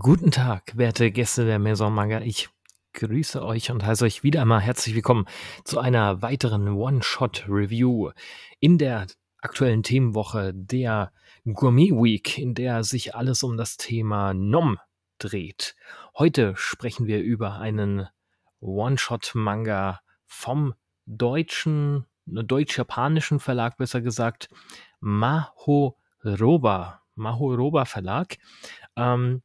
Guten Tag, werte Gäste der Maison Manga. Ich grüße euch und heiße euch wieder einmal herzlich willkommen zu einer weiteren One-Shot-Review in der aktuellen Themenwoche der Gourmet Week, in der sich alles um das Thema Nom dreht. Heute sprechen wir über einen One-Shot-Manga vom deutschen, ne, deutsch-japanischen Verlag, besser gesagt, Mahoroba. Mahoroba Verlag. Ähm,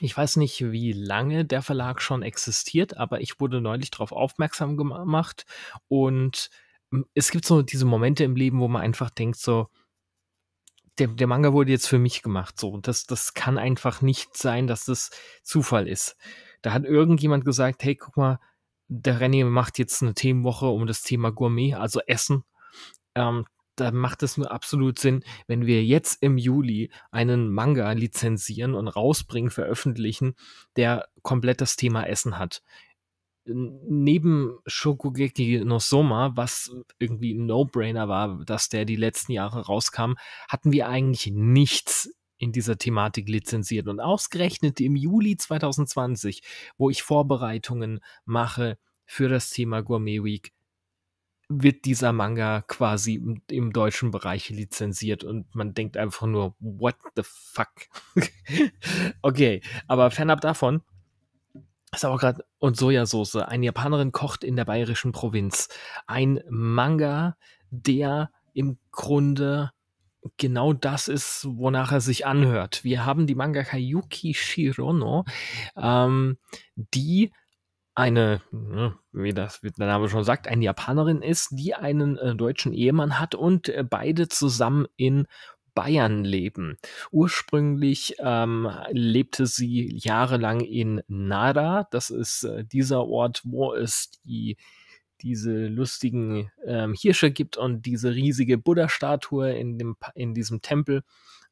ich weiß nicht, wie lange der Verlag schon existiert, aber ich wurde neulich darauf aufmerksam gemacht. Und hm, es gibt so diese Momente im Leben, wo man einfach denkt, so, der, der Manga wurde jetzt für mich gemacht. So, das, das kann einfach nicht sein, dass das Zufall ist. Da hat irgendjemand gesagt, hey, guck mal, der René macht jetzt eine Themenwoche um das Thema Gourmet, also Essen. Ähm, da macht es nur absolut Sinn, wenn wir jetzt im Juli einen Manga lizenzieren und rausbringen, veröffentlichen, der komplett das Thema Essen hat. Neben Shokugeki no Soma, was irgendwie ein No-Brainer war, dass der die letzten Jahre rauskam, hatten wir eigentlich nichts in dieser Thematik lizenziert. Und ausgerechnet im Juli 2020, wo ich Vorbereitungen mache für das Thema Gourmet Week, wird dieser Manga quasi im, im, deutschen Bereich lizenziert und man denkt einfach nur, what the fuck? okay, aber fernab davon ist auch gerade und Sojasauce. Eine Japanerin kocht in der bayerischen Provinz. Ein Manga, der im Grunde genau das ist, wonach er sich anhört. Wir haben die Manga Kayuki Shirono, ähm, die eine, ne, wie das der Name schon sagt, eine Japanerin ist, die einen äh, deutschen Ehemann hat und äh, beide zusammen in Bayern leben. Ursprünglich ähm, lebte sie jahrelang in Nara. Das ist äh, dieser Ort, wo es die diese lustigen ähm, Hirsche gibt und diese riesige Buddha-Statue in, in diesem Tempel,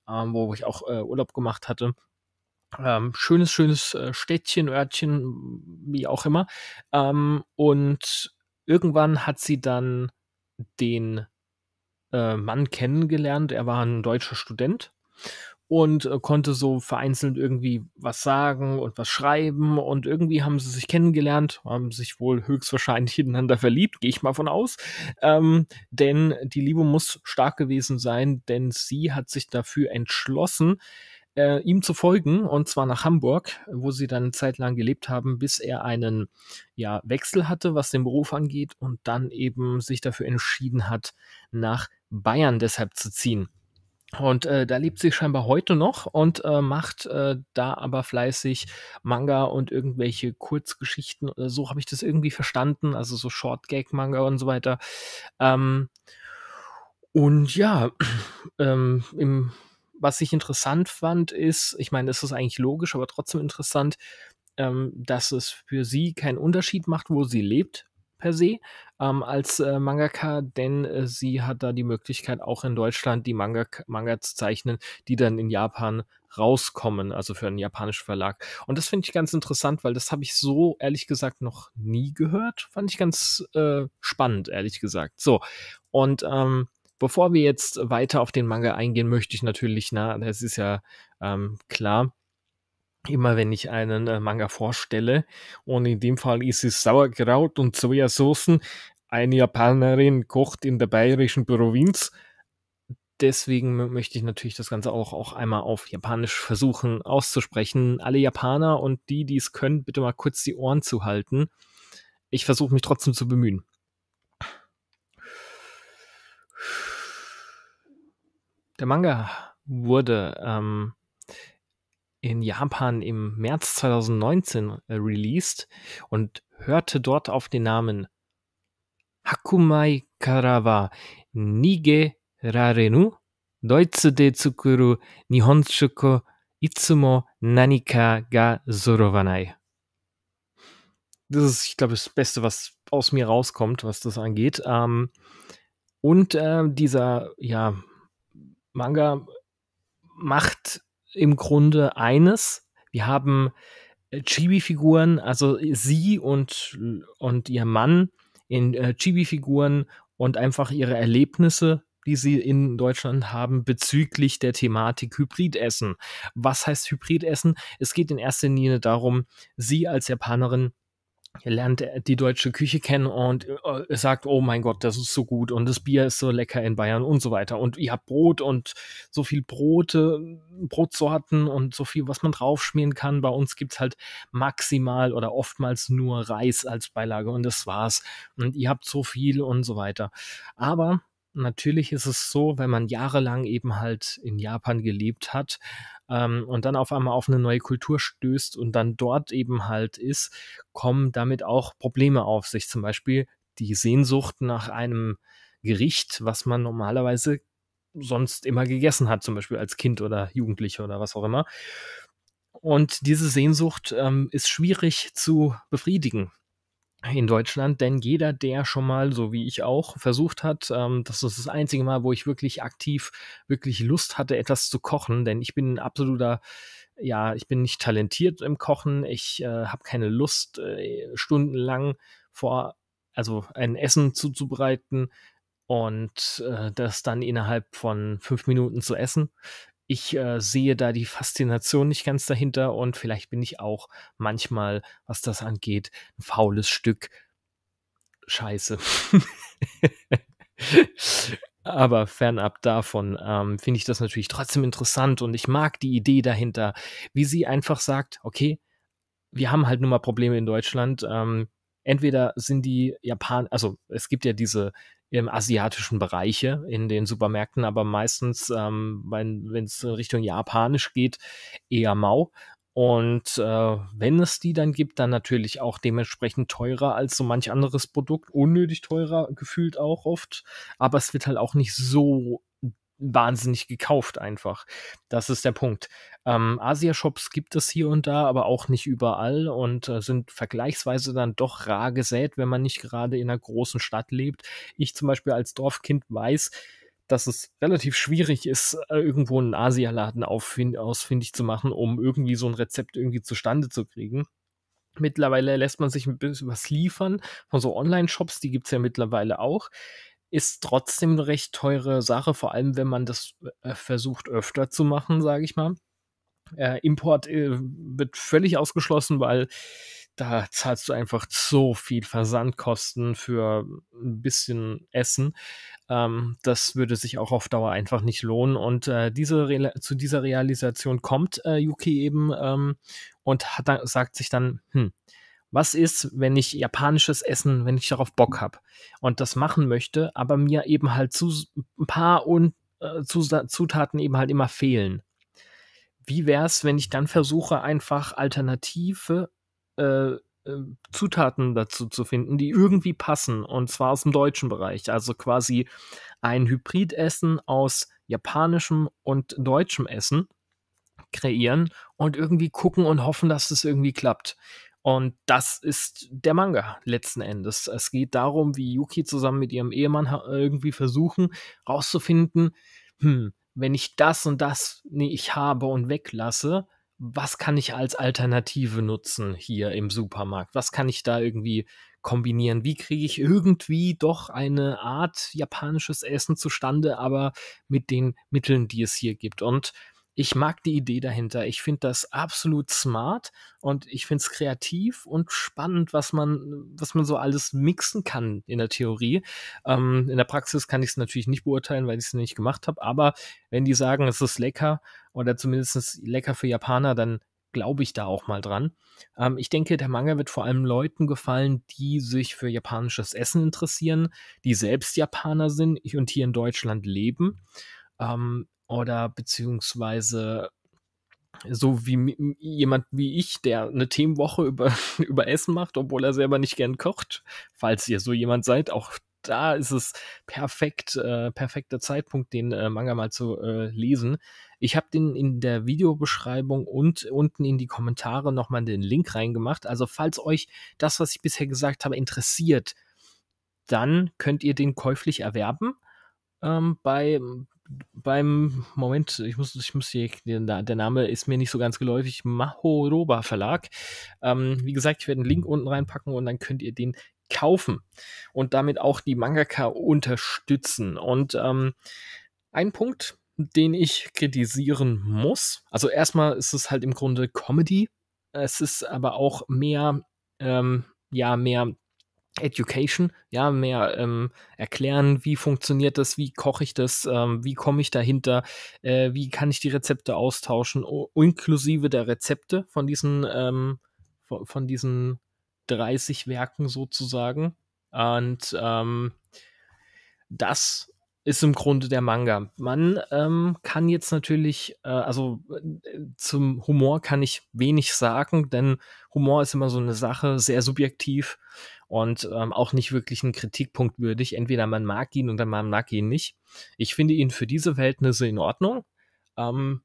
ähm, wo ich auch äh, Urlaub gemacht hatte. Ähm, schönes, schönes äh, Städtchen, Örtchen, wie auch immer. Ähm, und irgendwann hat sie dann den äh, Mann kennengelernt. Er war ein deutscher Student und äh, konnte so vereinzelt irgendwie was sagen und was schreiben. Und irgendwie haben sie sich kennengelernt, haben sich wohl höchstwahrscheinlich ineinander verliebt, gehe ich mal von aus. Ähm, denn die Liebe muss stark gewesen sein, denn sie hat sich dafür entschlossen, äh, ihm zu folgen und zwar nach Hamburg, wo sie dann eine Zeit lang gelebt haben, bis er einen ja, Wechsel hatte, was den Beruf angeht und dann eben sich dafür entschieden hat, nach Bayern deshalb zu ziehen. Und äh, da lebt sie scheinbar heute noch und äh, macht äh, da aber fleißig Manga und irgendwelche Kurzgeschichten oder so habe ich das irgendwie verstanden, also so Short Gag Manga und so weiter. Ähm, und ja, ähm, im was ich interessant fand, ist, ich meine, es ist eigentlich logisch, aber trotzdem interessant, ähm, dass es für sie keinen Unterschied macht, wo sie lebt, per se ähm, als äh, Mangaka, denn äh, sie hat da die Möglichkeit, auch in Deutschland die Manga, Manga zu zeichnen, die dann in Japan rauskommen, also für einen japanischen Verlag. Und das finde ich ganz interessant, weil das habe ich so ehrlich gesagt noch nie gehört. Fand ich ganz äh, spannend, ehrlich gesagt. So, und ähm, Bevor wir jetzt weiter auf den Manga eingehen, möchte ich natürlich, na, das ist ja ähm, klar, immer wenn ich einen äh, Manga vorstelle, und in dem Fall ist es Sauerkraut und Sojasoßen, eine Japanerin kocht in der bayerischen Provinz. Deswegen möchte ich natürlich das Ganze auch, auch einmal auf Japanisch versuchen auszusprechen. Alle Japaner und die, die es können, bitte mal kurz die Ohren zu halten. Ich versuche mich trotzdem zu bemühen. Der Manga wurde ähm, in Japan im März 2019 äh, released und hörte dort auf den Namen Hakumai Karawa Nige Rarenu Deutsche de Tsukuru Nihonshuko Itsumo Nanika ga Zorovanai. Das ist, ich glaube, das Beste, was aus mir rauskommt, was das angeht. Ähm, und äh, dieser, ja, Manga macht im Grunde eines. Wir haben äh, Chibi-Figuren, also sie und, und ihr Mann in äh, Chibi-Figuren und einfach ihre Erlebnisse, die sie in Deutschland haben, bezüglich der Thematik Hybridessen. Was heißt Hybridessen? Es geht in erster Linie darum, sie als Japanerin lernt die deutsche Küche kennen und äh, sagt, oh mein Gott, das ist so gut und das Bier ist so lecker in Bayern und so weiter. Und ihr habt Brot und so viel Brote, Brotsorten und so viel, was man draufschmieren kann. Bei uns gibt es halt maximal oder oftmals nur Reis als Beilage und das war's. Und ihr habt so viel und so weiter. Aber natürlich ist es so, wenn man jahrelang eben halt in Japan gelebt hat ähm, und dann auf einmal auf eine neue Kultur stößt und dann dort eben halt ist, kommen damit auch Probleme auf sich. Zum Beispiel die Sehnsucht nach einem Gericht, was man normalerweise sonst immer gegessen hat, zum Beispiel als Kind oder Jugendliche oder was auch immer. Und diese Sehnsucht ähm, ist schwierig zu befriedigen in Deutschland, denn jeder, der schon mal, so wie ich auch, versucht hat, ähm, das ist das einzige Mal, wo ich wirklich aktiv, wirklich Lust hatte, etwas zu kochen, denn ich bin ein absoluter, ja, ich bin nicht talentiert im Kochen, ich äh, habe keine Lust, äh, stundenlang vor, also ein Essen zuzubereiten und äh, das dann innerhalb von fünf Minuten zu essen ich äh, sehe da die Faszination nicht ganz dahinter und vielleicht bin ich auch manchmal, was das angeht, ein faules Stück Scheiße. Aber fernab davon ähm, finde ich das natürlich trotzdem interessant und ich mag die Idee dahinter, wie sie einfach sagt, okay, wir haben halt nun mal Probleme in Deutschland. Ähm, entweder sind die Japaner, also es gibt ja diese im asiatischen Bereiche in den Supermärkten, aber meistens, ähm, wenn es Richtung Japanisch geht, eher mau. Und äh, wenn es die dann gibt, dann natürlich auch dementsprechend teurer als so manch anderes Produkt. Unnötig teurer gefühlt auch oft. Aber es wird halt auch nicht so wahnsinnig gekauft einfach. Das ist der Punkt. Ähm, Asia-Shops gibt es hier und da, aber auch nicht überall und äh, sind vergleichsweise dann doch rar gesät, wenn man nicht gerade in einer großen Stadt lebt. Ich zum Beispiel als Dorfkind weiß, dass es relativ schwierig ist, äh, irgendwo einen Asialaden ausfindig zu machen, um irgendwie so ein Rezept irgendwie zustande zu kriegen. Mittlerweile lässt man sich ein bisschen was liefern von so Online-Shops, die gibt es ja mittlerweile auch ist trotzdem eine recht teure Sache, vor allem wenn man das äh, versucht öfter zu machen, sage ich mal. Äh, Import äh, wird völlig ausgeschlossen, weil da zahlst du einfach so viel Versandkosten für ein bisschen Essen. Ähm, das würde sich auch auf Dauer einfach nicht lohnen. Und äh, diese zu dieser Realisation kommt äh, Yuki eben ähm, und hat, sagt sich dann, hm, was ist, wenn ich japanisches Essen, wenn ich darauf Bock habe und das machen möchte, aber mir eben halt zu, ein paar und, äh, Zutaten eben halt immer fehlen. Wie wäre es, wenn ich dann versuche, einfach alternative äh, äh, Zutaten dazu zu finden, die irgendwie passen, und zwar aus dem deutschen Bereich. Also quasi ein Hybridessen aus japanischem und deutschem Essen kreieren und irgendwie gucken und hoffen, dass es das irgendwie klappt. Und das ist der Manga letzten Endes. Es geht darum, wie Yuki zusammen mit ihrem Ehemann irgendwie versuchen, rauszufinden, hm, wenn ich das und das nicht habe und weglasse, was kann ich als Alternative nutzen hier im Supermarkt? Was kann ich da irgendwie kombinieren? Wie kriege ich irgendwie doch eine Art japanisches Essen zustande, aber mit den Mitteln, die es hier gibt? Und ich mag die Idee dahinter. Ich finde das absolut smart und ich finde es kreativ und spannend, was man, was man so alles mixen kann in der Theorie. Ähm, in der Praxis kann ich es natürlich nicht beurteilen, weil ich es nicht gemacht habe. Aber wenn die sagen, es ist lecker oder zumindest lecker für Japaner, dann glaube ich da auch mal dran. Ähm, ich denke, der Manga wird vor allem Leuten gefallen, die sich für japanisches Essen interessieren, die selbst Japaner sind und hier in Deutschland leben. Ähm, oder beziehungsweise so wie jemand wie ich, der eine Themenwoche über, über Essen macht, obwohl er selber nicht gern kocht. Falls ihr so jemand seid, auch da ist es perfekt, äh, perfekter Zeitpunkt, den äh, Manga mal zu äh, lesen. Ich habe den in der Videobeschreibung und unten in die Kommentare nochmal den Link reingemacht. Also falls euch das, was ich bisher gesagt habe, interessiert, dann könnt ihr den käuflich erwerben. Ähm, bei, beim Moment, ich muss, ich muss hier, der Name ist mir nicht so ganz geläufig, Mahoroba Verlag. Ähm, wie gesagt, ich werde einen Link unten reinpacken und dann könnt ihr den kaufen und damit auch die Mangaka unterstützen. Und ähm, ein Punkt, den ich kritisieren muss, also erstmal ist es halt im Grunde Comedy, es ist aber auch mehr, ähm, ja, mehr Education, ja, mehr ähm, erklären, wie funktioniert das, wie koche ich das, ähm, wie komme ich dahinter, äh, wie kann ich die Rezepte austauschen, inklusive der Rezepte von diesen, ähm, von, diesen 30 Werken sozusagen. Und ähm, das ist im Grunde der Manga. Man ähm, kann jetzt natürlich, äh, also äh, zum Humor kann ich wenig sagen, denn Humor ist immer so eine Sache, sehr subjektiv und ähm, auch nicht wirklich ein Kritikpunkt würdig. Entweder man mag ihn oder man mag ihn nicht. Ich finde ihn für diese Verhältnisse in Ordnung. Ähm,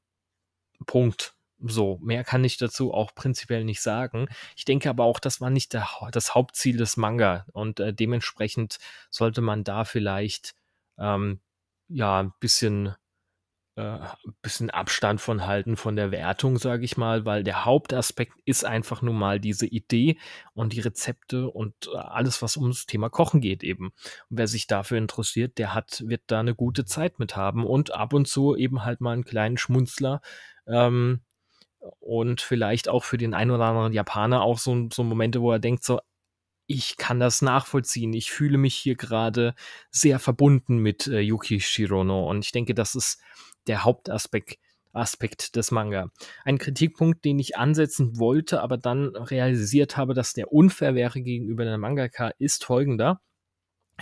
Punkt. So, mehr kann ich dazu auch prinzipiell nicht sagen. Ich denke aber auch, das war nicht der, das Hauptziel des Manga und äh, dementsprechend sollte man da vielleicht ähm, ja ein bisschen ein äh, bisschen Abstand von halten von der Wertung, sage ich mal, weil der Hauptaspekt ist einfach nun mal diese Idee und die Rezepte und äh, alles, was ums Thema Kochen geht eben. Und wer sich dafür interessiert, der hat, wird da eine gute Zeit mit haben und ab und zu eben halt mal einen kleinen Schmunzler ähm, und vielleicht auch für den ein oder anderen Japaner auch so, so Momente, wo er denkt so, ich kann das nachvollziehen. Ich fühle mich hier gerade sehr verbunden mit äh, Yuki Shirono und ich denke, das ist der Hauptaspekt Aspekt des Manga. Ein Kritikpunkt, den ich ansetzen wollte, aber dann realisiert habe, dass der unfair wäre gegenüber der Mangaka, ist folgender.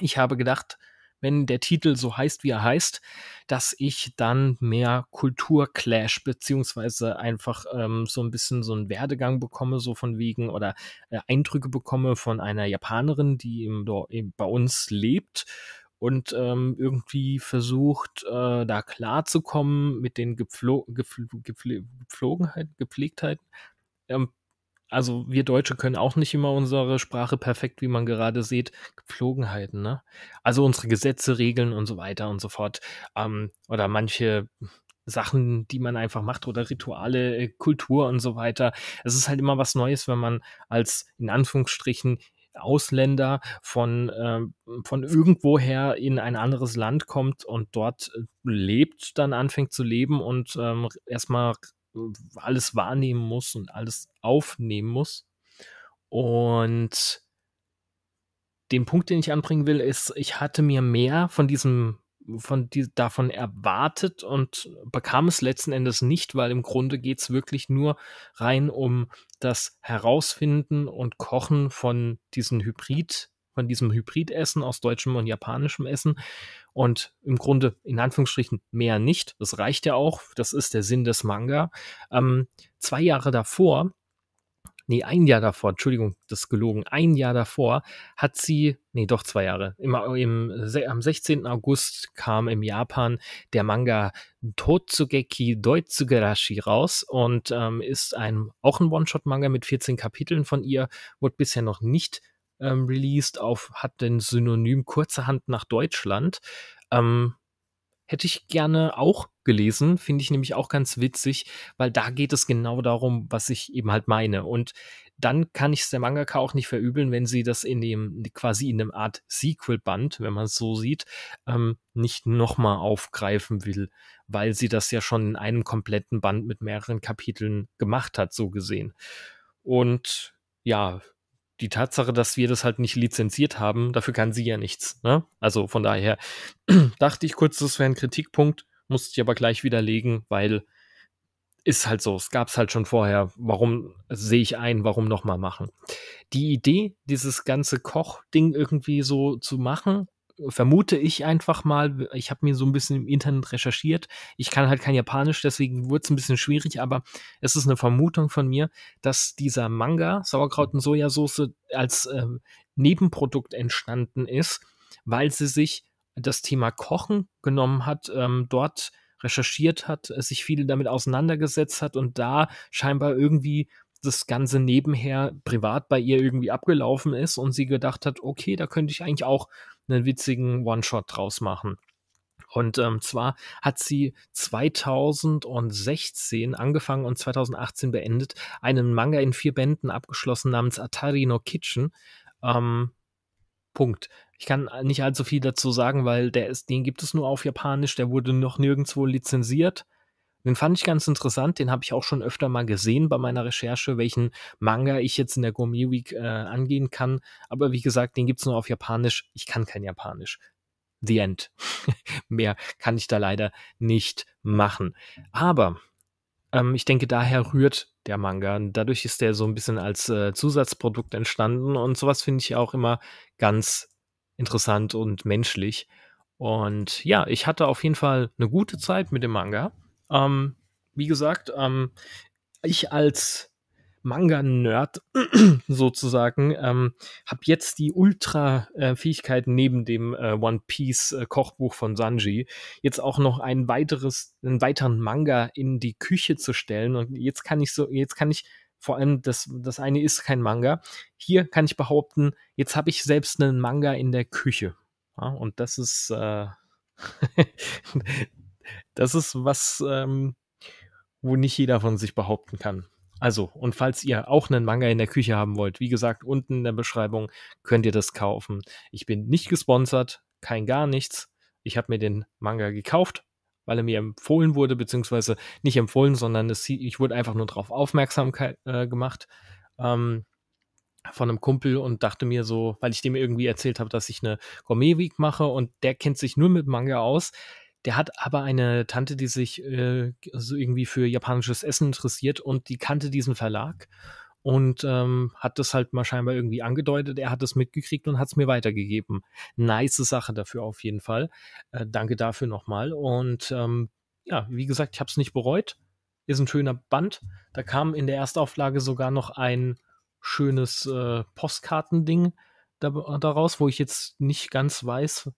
Ich habe gedacht, wenn der Titel so heißt, wie er heißt, dass ich dann mehr Kulturclash beziehungsweise einfach ähm, so ein bisschen so einen Werdegang bekomme, so von wegen oder äh, Eindrücke bekomme von einer Japanerin, die im, im, bei uns lebt und ähm, irgendwie versucht, äh, da klarzukommen mit den Gepflo Gepfl Gepfl Gepflogenheiten, Gepflegtheiten. Ähm, also wir Deutsche können auch nicht immer unsere Sprache perfekt, wie man gerade sieht, Gepflogenheiten, ne? Also unsere Gesetze, Regeln und so weiter und so fort. Ähm, oder manche Sachen, die man einfach macht oder Rituale, äh, Kultur und so weiter. Es ist halt immer was Neues, wenn man als in Anführungsstrichen Ausländer von, äh, von irgendwoher in ein anderes Land kommt und dort äh, lebt, dann anfängt zu leben und ähm, erstmal äh, alles wahrnehmen muss und alles aufnehmen muss. Und den Punkt, den ich anbringen will, ist, ich hatte mir mehr von diesem von die, davon erwartet und bekam es letzten Endes nicht, weil im Grunde geht es wirklich nur rein um das Herausfinden und Kochen von diesem Hybrid, von diesem Hybridessen aus deutschem und japanischem Essen. Und im Grunde, in Anführungsstrichen, mehr nicht. Das reicht ja auch. Das ist der Sinn des Manga. Ähm, zwei Jahre davor nee, ein Jahr davor, Entschuldigung, das ist gelogen, ein Jahr davor hat sie, nee, doch zwei Jahre, im, im, am 16. August kam im Japan der Manga Totsugeki Doitsugerashi raus und ähm, ist ein, auch ein One-Shot-Manga mit 14 Kapiteln von ihr, wurde bisher noch nicht ähm, released, auf, hat den Synonym kurzerhand nach Deutschland. Ähm, Hätte ich gerne auch gelesen, finde ich nämlich auch ganz witzig, weil da geht es genau darum, was ich eben halt meine. Und dann kann ich es der Mangaka auch nicht verübeln, wenn sie das in dem, quasi in einem Art Sequel-Band, wenn man es so sieht, ähm, nicht nochmal aufgreifen will, weil sie das ja schon in einem kompletten Band mit mehreren Kapiteln gemacht hat, so gesehen. Und ja, die Tatsache, dass wir das halt nicht lizenziert haben, dafür kann sie ja nichts. Ne? Also von daher dachte ich kurz, das wäre ein Kritikpunkt, musste ich aber gleich widerlegen, weil ist halt so, es gab es halt schon vorher. Warum sehe ich ein, warum nochmal machen? Die Idee, dieses ganze Koch-Ding irgendwie so zu machen, vermute ich einfach mal, ich habe mir so ein bisschen im Internet recherchiert, ich kann halt kein Japanisch, deswegen wurde es ein bisschen schwierig, aber es ist eine Vermutung von mir, dass dieser Manga Sauerkraut und Sojasauce als äh, Nebenprodukt entstanden ist, weil sie sich das Thema Kochen genommen hat, ähm, dort recherchiert hat, sich viele damit auseinandergesetzt hat und da scheinbar irgendwie das Ganze nebenher privat bei ihr irgendwie abgelaufen ist und sie gedacht hat, okay, da könnte ich eigentlich auch einen witzigen One-Shot draus machen. Und ähm, zwar hat sie 2016 angefangen und 2018 beendet, einen Manga in vier Bänden abgeschlossen namens Atari no Kitchen. Ähm, Punkt. Ich kann nicht allzu viel dazu sagen, weil der ist, den gibt es nur auf Japanisch, der wurde noch nirgendwo lizenziert. Den fand ich ganz interessant, den habe ich auch schon öfter mal gesehen bei meiner Recherche, welchen Manga ich jetzt in der Gourmet Week äh, angehen kann. Aber wie gesagt, den gibt es nur auf Japanisch. Ich kann kein Japanisch. The End. Mehr kann ich da leider nicht machen. Aber ähm, ich denke, daher rührt der Manga. Und dadurch ist der so ein bisschen als äh, Zusatzprodukt entstanden. Und sowas finde ich auch immer ganz interessant und menschlich. Und ja, ich hatte auf jeden Fall eine gute Zeit mit dem Manga. Ähm, wie gesagt, ähm, ich als Manga-Nerd sozusagen, ähm, habe jetzt die Ultra-Fähigkeit neben dem äh, One Piece-Kochbuch äh, von Sanji, jetzt auch noch ein weiteres, einen weiteren Manga in die Küche zu stellen. Und jetzt kann ich so, jetzt kann ich vor allem das, das eine ist kein Manga. Hier kann ich behaupten, jetzt habe ich selbst einen Manga in der Küche. Ja, und das ist äh, das ist was, ähm, wo nicht jeder von sich behaupten kann. Also, und falls ihr auch einen Manga in der Küche haben wollt, wie gesagt, unten in der Beschreibung könnt ihr das kaufen. Ich bin nicht gesponsert, kein gar nichts. Ich habe mir den Manga gekauft, weil er mir empfohlen wurde, beziehungsweise nicht empfohlen, sondern es, ich wurde einfach nur darauf aufmerksam äh, gemacht ähm, von einem Kumpel und dachte mir so, weil ich dem irgendwie erzählt habe, dass ich eine Gourmet Week mache und der kennt sich nur mit Manga aus, der hat aber eine Tante, die sich äh, also irgendwie für japanisches Essen interessiert und die kannte diesen Verlag und ähm, hat das halt mal scheinbar irgendwie angedeutet. Er hat das mitgekriegt und hat es mir weitergegeben. Nice Sache dafür auf jeden Fall. Äh, danke dafür nochmal. Und ähm, ja, wie gesagt, ich habe es nicht bereut. Ist ein schöner Band. Da kam in der Erstauflage sogar noch ein schönes äh, Postkartending äh, daraus, wo ich jetzt nicht ganz weiß,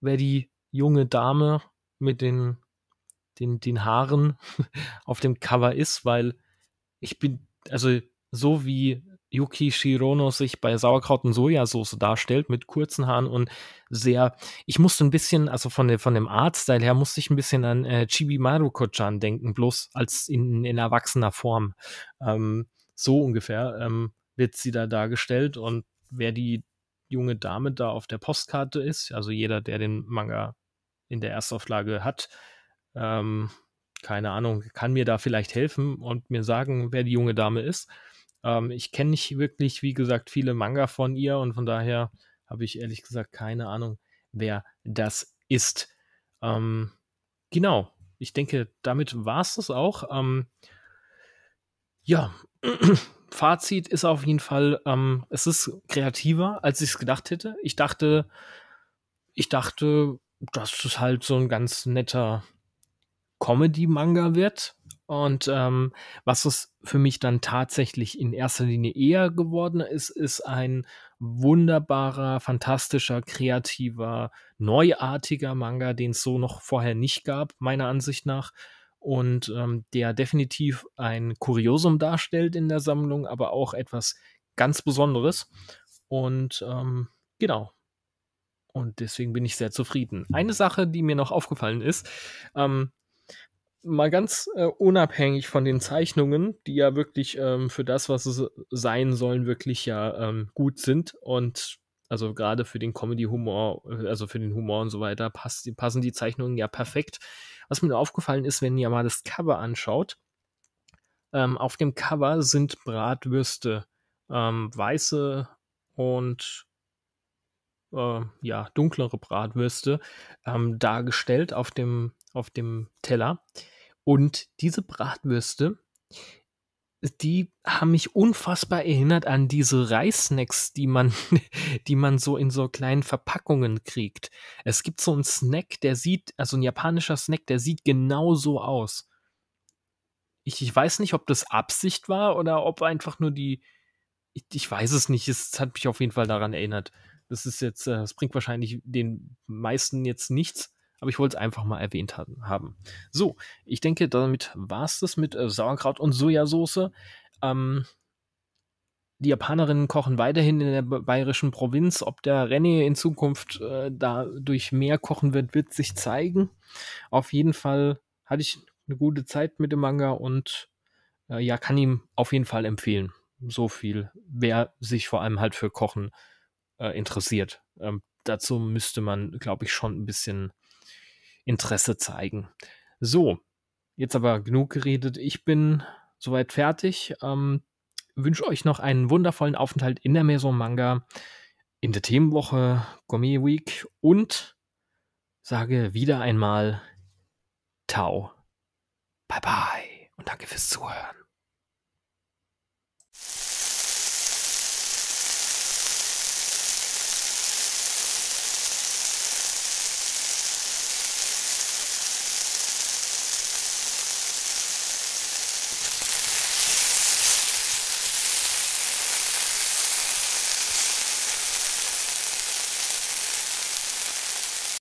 wer die junge Dame mit den, den, den Haaren auf dem Cover ist, weil ich bin, also so wie Yuki Shirono sich bei Sauerkraut und Sojasauce darstellt, mit kurzen Haaren und sehr, ich musste ein bisschen, also von, der, von dem Artstyle her, musste ich ein bisschen an äh, Chibi Maruko-chan denken, bloß als in, in erwachsener Form. Ähm, so ungefähr ähm, wird sie da dargestellt und wer die junge Dame da auf der Postkarte ist, also jeder, der den Manga in der Erstauflage hat. Ähm, keine Ahnung, kann mir da vielleicht helfen und mir sagen, wer die junge Dame ist. Ähm, ich kenne nicht wirklich, wie gesagt, viele Manga von ihr und von daher habe ich ehrlich gesagt keine Ahnung, wer das ist. Ähm, genau, ich denke, damit war es das auch. Ähm, ja, Fazit ist auf jeden Fall, ähm, es ist kreativer, als ich es gedacht hätte. Ich dachte, ich dachte, dass es halt so ein ganz netter Comedy-Manga wird. Und ähm, was es für mich dann tatsächlich in erster Linie eher geworden ist, ist ein wunderbarer, fantastischer, kreativer, neuartiger Manga, den es so noch vorher nicht gab, meiner Ansicht nach. Und ähm, der definitiv ein Kuriosum darstellt in der Sammlung, aber auch etwas ganz Besonderes. Und ähm, genau, und deswegen bin ich sehr zufrieden. Eine Sache, die mir noch aufgefallen ist, ähm, mal ganz äh, unabhängig von den Zeichnungen, die ja wirklich ähm, für das, was es sein sollen, wirklich ja ähm, gut sind und also gerade für den Comedy-Humor, äh, also für den Humor und so weiter, passt, passen die Zeichnungen ja perfekt. Was mir aufgefallen ist, wenn ihr mal das Cover anschaut, ähm, auf dem Cover sind Bratwürste, ähm, weiße und äh, ja, dunklere Bratwürste ähm, dargestellt auf dem, auf dem Teller. Und diese Bratwürste, die haben mich unfassbar erinnert an diese Reissnacks, die man, die man so in so kleinen Verpackungen kriegt. Es gibt so einen Snack, der sieht, also ein japanischer Snack, der sieht genau so aus. Ich, ich weiß nicht, ob das Absicht war oder ob einfach nur die, ich, ich weiß es nicht, es hat mich auf jeden Fall daran erinnert. Das ist jetzt, äh, das bringt wahrscheinlich den meisten jetzt nichts, aber ich wollte es einfach mal erwähnt haben. So, ich denke, damit war es das mit äh, Sauerkraut und Sojasauce. Ähm, die Japanerinnen kochen weiterhin in der bayerischen Provinz. Ob der René in Zukunft äh, dadurch mehr kochen wird, wird sich zeigen. Auf jeden Fall hatte ich eine gute Zeit mit dem Manga und äh, ja, kann ihm auf jeden Fall empfehlen. So viel, wer sich vor allem halt für Kochen äh, äh, interessiert. Ähm, dazu müsste man, glaube ich, schon ein bisschen Interesse zeigen. So, jetzt aber genug geredet. Ich bin soweit fertig. Ähm, wünsche euch noch einen wundervollen Aufenthalt in der Maison Manga, in der Themenwoche Gourmet Week und sage wieder einmal Tau. Bye bye und danke fürs Zuhören.